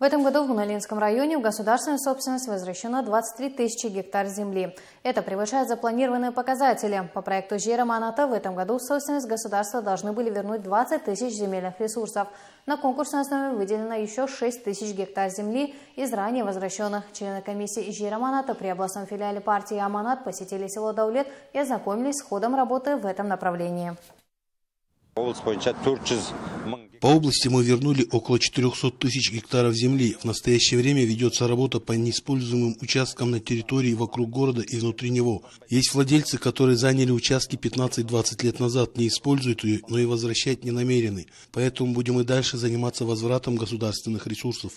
В этом году в Гуналинском районе в государственную собственность возвращено 23 тысячи гектар земли. Это превышает запланированные показатели. По проекту Жира Маната в этом году в собственность государства должны были вернуть 20 тысяч земельных ресурсов. На конкурсной основе выделено еще 6 тысяч гектар земли из ранее возвращенных. Члены комиссии Жира Маната при областном филиале партии Аманат посетили село Даулет и ознакомились с ходом работы в этом направлении. По области мы вернули около 400 тысяч гектаров земли. В настоящее время ведется работа по неиспользуемым участкам на территории вокруг города и внутри него. Есть владельцы, которые заняли участки 15-20 лет назад, не используют ее, но и возвращать не намерены. Поэтому будем и дальше заниматься возвратом государственных ресурсов.